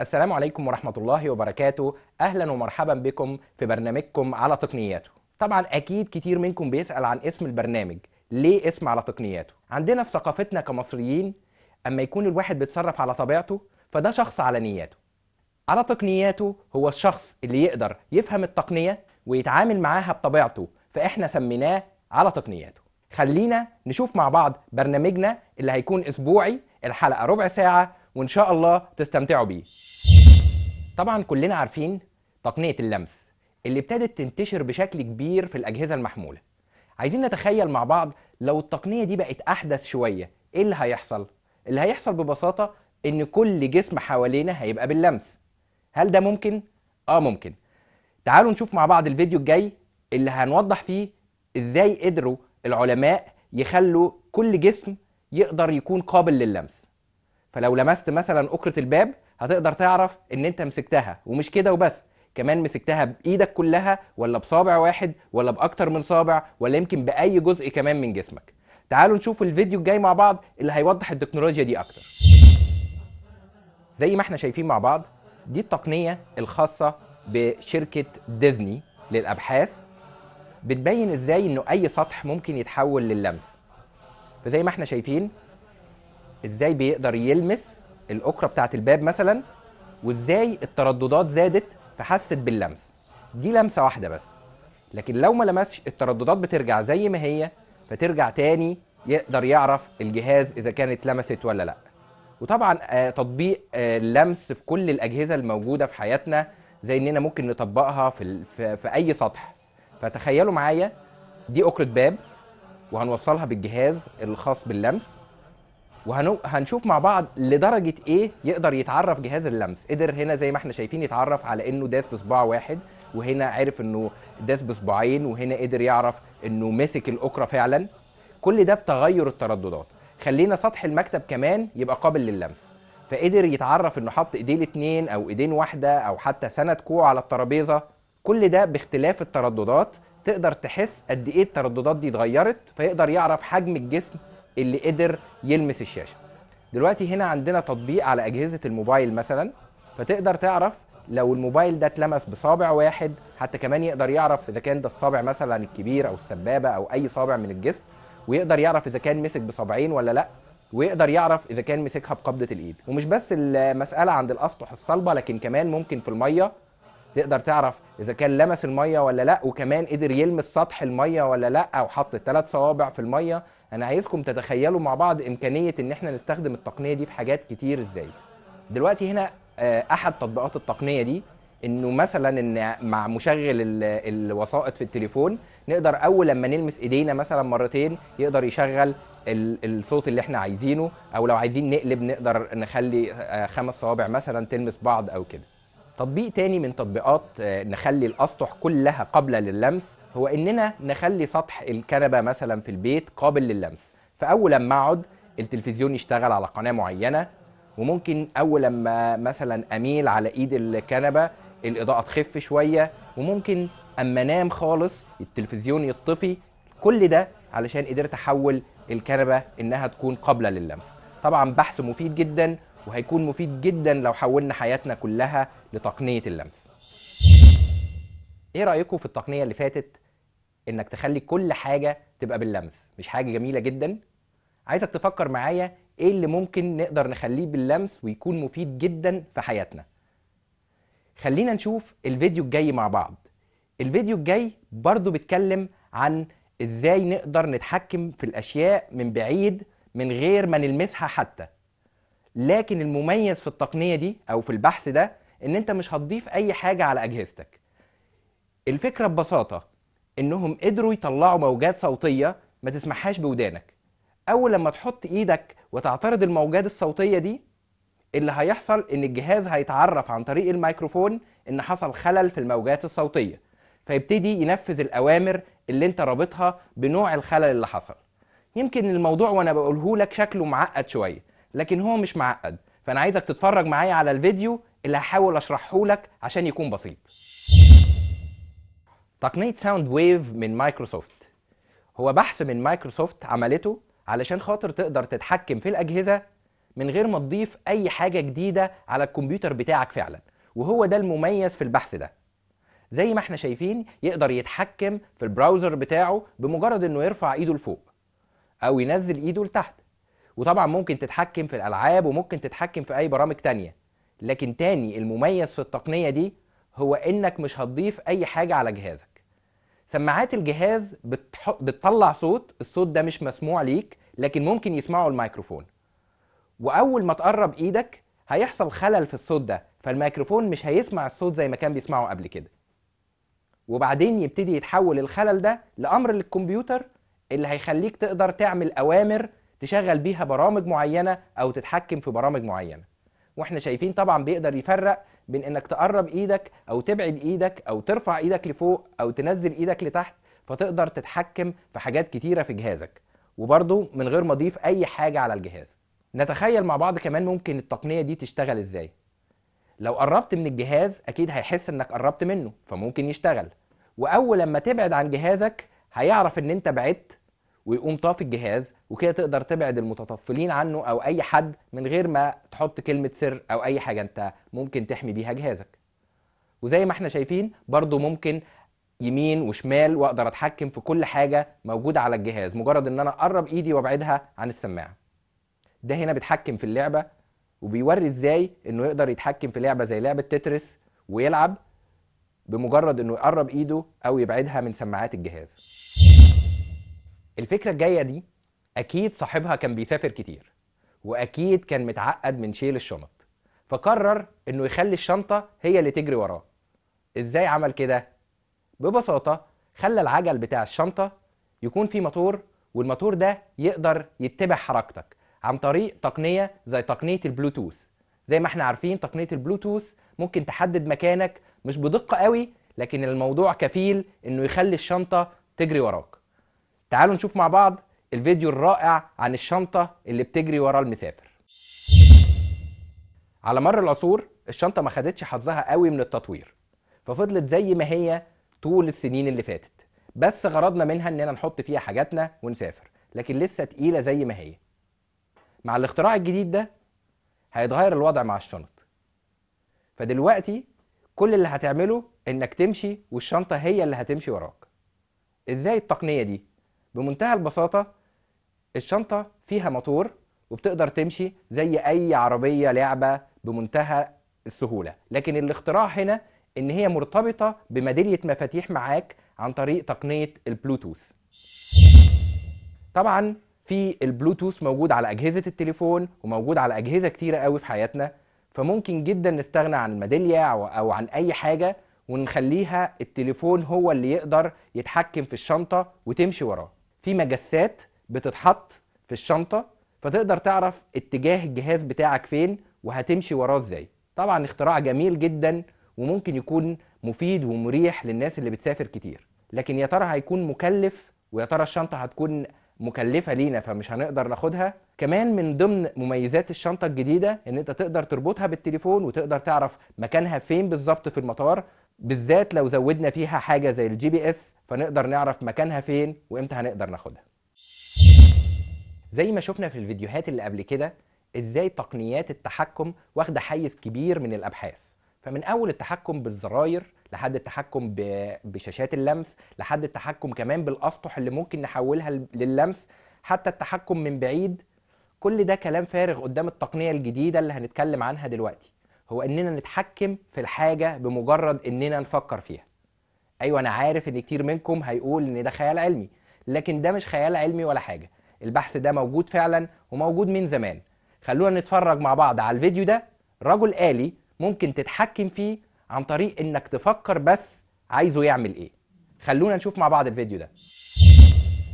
السلام عليكم ورحمة الله وبركاته أهلا ومرحبا بكم في برنامجكم على تقنياته طبعا أكيد كتير منكم بيسأل عن اسم البرنامج ليه اسم على تقنياته عندنا في ثقافتنا كمصريين أما يكون الواحد بيتصرف على طبيعته فده شخص على نياته على تقنياته هو الشخص اللي يقدر يفهم التقنية ويتعامل معاها بطبيعته فإحنا سميناه على تقنياته خلينا نشوف مع بعض برنامجنا اللي هيكون أسبوعي الحلقة ربع ساعة وان شاء الله تستمتعوا بيه طبعا كلنا عارفين تقنيه اللمس اللي ابتدت تنتشر بشكل كبير في الاجهزه المحموله عايزين نتخيل مع بعض لو التقنيه دي بقت احدث شويه ايه اللي هيحصل اللي هيحصل ببساطه ان كل جسم حوالينا هيبقى باللمس هل ده ممكن اه ممكن تعالوا نشوف مع بعض الفيديو الجاي اللي هنوضح فيه ازاي قدروا العلماء يخلوا كل جسم يقدر يكون قابل للمس فلو لمست مثلا اكره الباب هتقدر تعرف ان انت مسكتها ومش كده وبس كمان مسكتها بايدك كلها ولا بصابع واحد ولا باكتر من صابع ولا يمكن باي جزء كمان من جسمك تعالوا نشوف الفيديو الجاي مع بعض اللي هيوضح التكنولوجيا دي اكتر زي ما احنا شايفين مع بعض دي التقنيه الخاصه بشركه ديزني للابحاث بتبين ازاي انه اي سطح ممكن يتحول للمس فزي ما احنا شايفين ازاي بيقدر يلمس الاكره بتاعه الباب مثلا وازاي الترددات زادت فحست باللمس دي لمسه واحده بس لكن لو ما لمسش الترددات بترجع زي ما هي فترجع تاني يقدر يعرف الجهاز اذا كانت لمست ولا لا وطبعا آه، تطبيق اللمس آه، في كل الاجهزه الموجوده في حياتنا زي اننا ممكن نطبقها في في اي سطح فتخيلوا معايا دي اكره باب وهنوصلها بالجهاز الخاص باللمس وهنشوف مع بعض لدرجه ايه يقدر يتعرف جهاز اللمس قدر هنا زي ما احنا شايفين يتعرف على انه داس بصباع واحد وهنا عرف انه داس بصباعين وهنا قدر يعرف انه مسك الاكره فعلا كل ده بتغير الترددات خلينا سطح المكتب كمان يبقى قابل للمس فقدر يتعرف انه حط ايديه الاثنين او ايدين واحده او حتى سند كوع على الترابيزه كل ده باختلاف الترددات تقدر تحس قد ايه الترددات دي اتغيرت فيقدر يعرف حجم الجسم اللي قدر يلمس الشاشه دلوقتي هنا عندنا تطبيق على اجهزه الموبايل مثلا فتقدر تعرف لو الموبايل ده اتلمس بصابع واحد حتى كمان يقدر يعرف اذا كان ده الصابع مثلا الكبير او السبابه او اي صابع من الجسم ويقدر يعرف اذا كان مسك بصابعين ولا لا ويقدر يعرف اذا كان مسكها بقبضه الايد ومش بس المساله عند الاسطح الصلبه لكن كمان ممكن في الميه تقدر تعرف اذا كان لمس الميه ولا لا وكمان قدر يلمس سطح الميه ولا لا او حط الثلاث صوابع في الميه انا عايزكم تتخيلوا مع بعض امكانيه ان احنا نستخدم التقنيه دي في حاجات كتير ازاي دلوقتي هنا آه، احد تطبيقات التقنيه دي انه مثلا ان مع مشغل الوسائط في التليفون نقدر اول لما نلمس ايدينا مثلا مرتين يقدر يشغل الصوت اللي احنا عايزينه او لو عايزين نقلب نقدر نخلي آه، خمس صوابع مثلا تلمس بعض او كده تطبيق تاني من تطبيقات آه، نخلي الاسطح كلها قابله للمس هو اننا نخلي سطح الكنبه مثلا في البيت قابل لللمس فاول لما اقعد التلفزيون يشتغل على قناه معينه وممكن اول لما مثلا اميل على ايد الكنبه الاضاءه تخف شويه وممكن اما انام خالص التلفزيون يطفي كل ده علشان قدرت احول الكنبه انها تكون قابله لللمس طبعا بحث مفيد جدا وهيكون مفيد جدا لو حولنا حياتنا كلها لتقنيه اللمس ايه رايكم في التقنيه اللي فاتت انك تخلي كل حاجه تبقى باللمس مش حاجه جميله جدا عايزك تفكر معايا ايه اللي ممكن نقدر نخليه باللمس ويكون مفيد جدا في حياتنا خلينا نشوف الفيديو الجاي مع بعض الفيديو الجاي برضو بيتكلم عن ازاي نقدر نتحكم في الاشياء من بعيد من غير ما نلمسها حتى لكن المميز في التقنيه دي او في البحث ده ان انت مش هتضيف اي حاجه على اجهزتك الفكرة ببساطة إنهم قدروا يطلعوا موجات صوتية ما تسمعهاش بودانك أول لما تحط إيدك وتعترض الموجات الصوتية دي اللي هيحصل إن الجهاز هيتعرف عن طريق الميكروفون إن حصل خلل في الموجات الصوتية فيبتدي ينفذ الأوامر اللي أنت رابطها بنوع الخلل اللي حصل يمكن الموضوع وأنا بقوله لك شكله معقد شوية لكن هو مش معقد فأنا عايزك تتفرج معايا على الفيديو اللي هحاول أشرحه لك عشان يكون بسيط تقنيه ساوند ويف من مايكروسوفت هو بحث من مايكروسوفت عملته علشان خاطر تقدر تتحكم في الاجهزه من غير ما تضيف اي حاجه جديده على الكمبيوتر بتاعك فعلا وهو ده المميز في البحث ده زي ما احنا شايفين يقدر يتحكم في البراوزر بتاعه بمجرد انه يرفع ايده لفوق او ينزل ايده لتحت وطبعا ممكن تتحكم في الالعاب وممكن تتحكم في اي برامج تانية لكن تاني المميز في التقنيه دي هو انك مش هتضيف اي حاجه على جهازك سماعات الجهاز بتح... بتطلع صوت الصوت ده مش مسموع ليك لكن ممكن يسمعه الميكروفون واول ما تقرب ايدك هيحصل خلل في الصوت ده فالميكروفون مش هيسمع الصوت زي ما كان بيسمعه قبل كده وبعدين يبتدي يتحول الخلل ده لامر للكمبيوتر اللي هيخليك تقدر تعمل اوامر تشغل بيها برامج معينه او تتحكم في برامج معينه واحنا شايفين طبعا بيقدر يفرق بين انك تقرب ايدك او تبعد ايدك او ترفع ايدك لفوق او تنزل ايدك لتحت فتقدر تتحكم في حاجات كتيره في جهازك وبرضه من غير ما اضيف اي حاجه على الجهاز نتخيل مع بعض كمان ممكن التقنيه دي تشتغل ازاي لو قربت من الجهاز اكيد هيحس انك قربت منه فممكن يشتغل واول لما تبعد عن جهازك هيعرف ان انت بعدت ويقوم طافي الجهاز وكده تقدر تبعد المتطفلين عنه او اي حد من غير ما تحط كلمه سر او اي حاجه انت ممكن تحمي بيها جهازك وزي ما احنا شايفين برضو ممكن يمين وشمال واقدر اتحكم في كل حاجه موجوده على الجهاز مجرد ان انا اقرب ايدي وابعدها عن السماعه ده هنا بيتحكم في اللعبه وبيوري ازاي انه يقدر يتحكم في لعبه زي لعبه تترس ويلعب بمجرد انه يقرب ايده او يبعدها من سماعات الجهاز الفكره الجايه دي اكيد صاحبها كان بيسافر كتير واكيد كان متعقد من شيل الشنط فقرر انه يخلي الشنطه هي اللي تجري وراه ازاي عمل كده ببساطه خلى العجل بتاع الشنطه يكون فيه موتور والموتور ده يقدر يتبع حركتك عن طريق تقنيه زي تقنيه البلوتوث زي ما احنا عارفين تقنيه البلوتوث ممكن تحدد مكانك مش بدقه قوي لكن الموضوع كفيل انه يخلي الشنطه تجري وراك تعالوا نشوف مع بعض الفيديو الرائع عن الشنطة اللي بتجري ورا المسافر على مر العصور الشنطة ما خدتش حظها قوي من التطوير ففضلت زي ما هي طول السنين اللي فاتت بس غرضنا منها اننا نحط فيها حاجاتنا ونسافر لكن لسه تقيلة زي ما هي مع الاختراع الجديد ده هيتغير الوضع مع الشنط فدلوقتي كل اللي هتعمله انك تمشي والشنطة هي اللي هتمشي وراك ازاي التقنية دي بمنتهى البساطه الشنطه فيها موتور وبتقدر تمشي زي اي عربيه لعبه بمنتهى السهوله لكن الاختراع هنا ان هي مرتبطه بميداليه مفاتيح معاك عن طريق تقنيه البلوتوث طبعا في البلوتوث موجود على اجهزه التليفون وموجود على اجهزه كتيره قوي في حياتنا فممكن جدا نستغنى عن الميداليه او عن اي حاجه ونخليها التليفون هو اللي يقدر يتحكم في الشنطه وتمشي وراه في مجسات بتتحط في الشنطه فتقدر تعرف اتجاه الجهاز بتاعك فين وهتمشي وراه ازاي طبعا اختراع جميل جدا وممكن يكون مفيد ومريح للناس اللي بتسافر كتير لكن يا ترى هيكون مكلف ويا ترى الشنطه هتكون مكلفه لينا فمش هنقدر ناخدها كمان من ضمن مميزات الشنطه الجديده ان انت تقدر تربطها بالتليفون وتقدر تعرف مكانها فين بالظبط في المطار بالذات لو زودنا فيها حاجه زي الجي بي اس فنقدر نعرف مكانها فين وامتى هنقدر ناخدها زي ما شفنا في الفيديوهات اللي قبل كده ازاي تقنيات التحكم واخده حيز كبير من الابحاث فمن اول التحكم بالزراير لحد التحكم بشاشات اللمس لحد التحكم كمان بالاسطح اللي ممكن نحولها لللمس حتى التحكم من بعيد كل ده كلام فارغ قدام التقنيه الجديده اللي هنتكلم عنها دلوقتي هو اننا نتحكم في الحاجه بمجرد اننا نفكر فيها ايوه انا عارف ان كتير منكم هيقول ان ده خيال علمي لكن ده مش خيال علمي ولا حاجه البحث ده موجود فعلا وموجود من زمان خلونا نتفرج مع بعض على الفيديو ده رجل آلي ممكن تتحكم فيه عن طريق انك تفكر بس عايزه يعمل ايه خلونا نشوف مع بعض الفيديو ده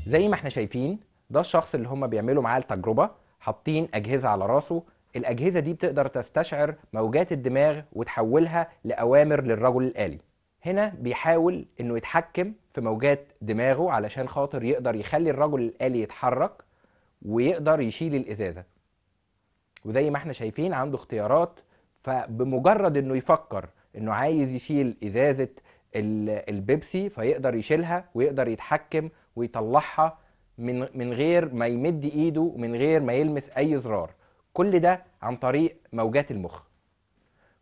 زي ما احنا شايفين ده الشخص اللي هم بيعملوا معاه التجربه حاطين اجهزه على راسه الاجهزه دي بتقدر تستشعر موجات الدماغ وتحولها لاوامر للرجل الالي هنا بيحاول انه يتحكم في موجات دماغه علشان خاطر يقدر يخلي الرجل الآلي يتحرك ويقدر يشيل الإزازة وزي ما احنا شايفين عنده اختيارات فبمجرد انه يفكر انه عايز يشيل إزازة البيبسي فيقدر يشيلها ويقدر يتحكم ويطلعها من من غير ما يمد ايده ومن غير ما يلمس اي زرار كل ده عن طريق موجات المخ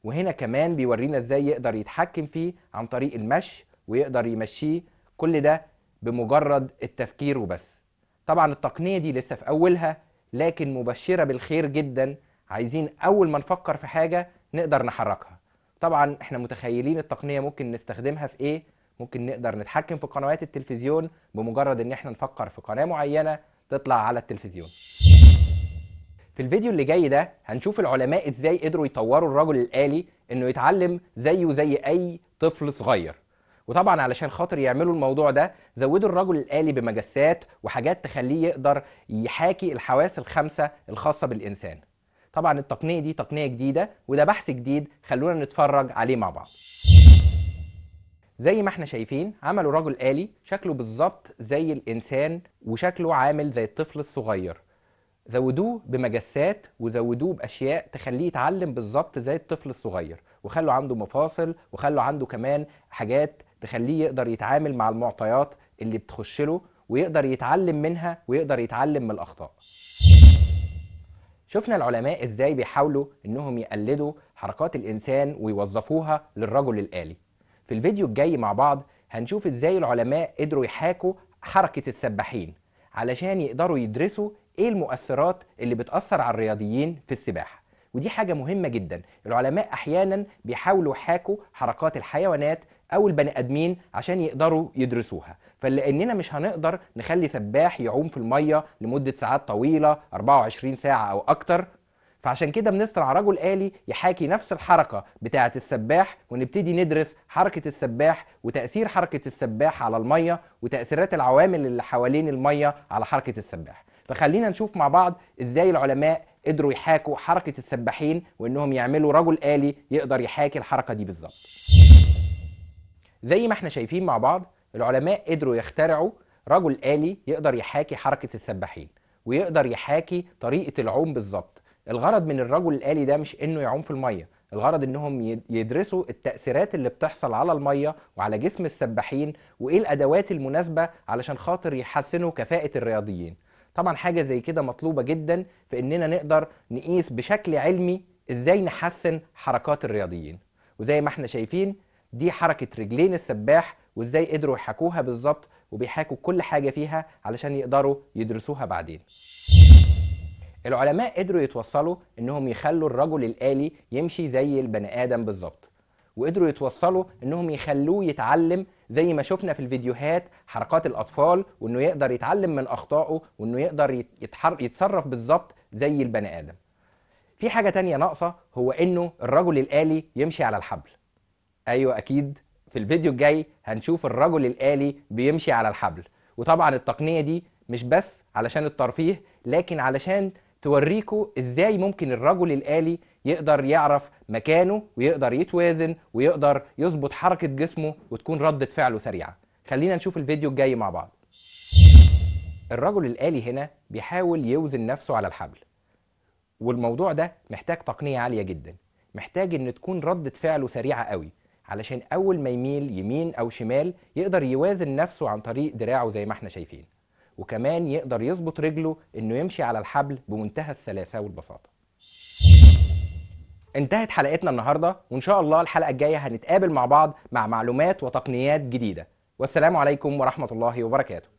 وهنا كمان بيورينا ازاي يقدر يتحكم فيه عن طريق المشي ويقدر يمشيه كل ده بمجرد التفكير وبس طبعا التقنيه دي لسه في اولها لكن مبشره بالخير جدا عايزين اول ما نفكر في حاجه نقدر نحركها طبعا احنا متخيلين التقنيه ممكن نستخدمها في ايه ممكن نقدر نتحكم في قنوات التلفزيون بمجرد ان احنا نفكر في قناه معينه تطلع على التلفزيون في الفيديو اللي جاي ده هنشوف العلماء ازاي قدروا يطوروا الرجل الآلي انه يتعلم زيه زي اي طفل صغير وطبعا علشان خاطر يعملوا الموضوع ده زودوا الرجل الآلي بمجسات وحاجات تخليه يقدر يحاكي الحواس الخمسة الخاصة بالإنسان طبعا التقنية دي تقنية جديدة وده بحث جديد خلونا نتفرج عليه مع بعض زي ما احنا شايفين عملوا رجل آلي شكله بالظبط زي الإنسان وشكله عامل زي الطفل الصغير زودوه بمجسات وزودوه باشياء تخليه يتعلم بالظبط زي الطفل الصغير وخلوا عنده مفاصل وخلوا عنده كمان حاجات تخليه يقدر يتعامل مع المعطيات اللي بتخش له ويقدر يتعلم منها ويقدر يتعلم من الاخطاء شفنا العلماء ازاي بيحاولوا انهم يقلدوا حركات الانسان ويوظفوها للرجل الالي في الفيديو الجاي مع بعض هنشوف ازاي العلماء قدروا يحاكوا حركة السباحين علشان يقدروا يدرسوا ايه المؤثرات اللي بتاثر على الرياضيين في السباحه ودي حاجه مهمه جدا العلماء احيانا بيحاولوا يحاكوا حركات الحيوانات او البني ادمين عشان يقدروا يدرسوها فلاننا مش هنقدر نخلي سباح يعوم في الميه لمده ساعات طويله 24 ساعه او اكتر فعشان كده بنصنع رجل آلي يحاكي نفس الحركة بتاعة السباح ونبتدي ندرس حركة السباح وتأثير حركة السباح على المية وتأثيرات العوامل اللي حوالين المية على حركة السباح فخلينا نشوف مع بعض ازاي العلماء قدروا يحاكوا حركه السباحين وانهم يعملوا رجل آلي يقدر يحاكي الحركه دي بالظبط. زي ما احنا شايفين مع بعض العلماء قدروا يخترعوا رجل آلي يقدر يحاكي حركه السباحين ويقدر يحاكي طريقه العوم بالظبط. الغرض من الرجل الآلي ده مش انه يعوم في الميه، الغرض انهم يدرسوا التاثيرات اللي بتحصل على الميه وعلى جسم السباحين وايه الادوات المناسبه علشان خاطر يحسنوا كفاءه الرياضيين طبعا حاجه زي كده مطلوبه جدا في اننا نقدر نقيس بشكل علمي ازاي نحسن حركات الرياضيين وزي ما احنا شايفين دي حركه رجلين السباح وازاي قدروا يحاكوها بالظبط وبيحاكوا كل حاجه فيها علشان يقدروا يدرسوها بعدين العلماء قدروا يتوصلوا انهم يخلوا الرجل الآلي يمشي زي البني آدم بالظبط وقدروا يتوصلوا انهم يخلوه يتعلم زي ما شفنا في الفيديوهات حركات الاطفال وانه يقدر يتعلم من اخطائه وانه يقدر يتصرف بالظبط زي البني ادم في حاجه تانية ناقصه هو انه الرجل الالي يمشي على الحبل ايوه اكيد في الفيديو الجاي هنشوف الرجل الالي بيمشي على الحبل وطبعا التقنيه دي مش بس علشان الترفيه لكن علشان توريكوا ازاي ممكن الرجل الالي يقدر يعرف مكانه ويقدر يتوازن ويقدر يظبط حركه جسمه وتكون رده فعله سريعه خلينا نشوف الفيديو الجاي مع بعض الرجل الآلي هنا بيحاول يوزن نفسه على الحبل والموضوع ده محتاج تقنية عالية جدا محتاج ان تكون ردة فعله سريعة قوي علشان اول ما يميل يمين او شمال يقدر يوازن نفسه عن طريق دراعه زي ما احنا شايفين وكمان يقدر يظبط رجله انه يمشي على الحبل بمنتهى السلاسة والبساطة انتهت حلقتنا النهارده وان شاء الله الحلقه الجايه هنتقابل مع بعض مع معلومات وتقنيات جديده والسلام عليكم ورحمه الله وبركاته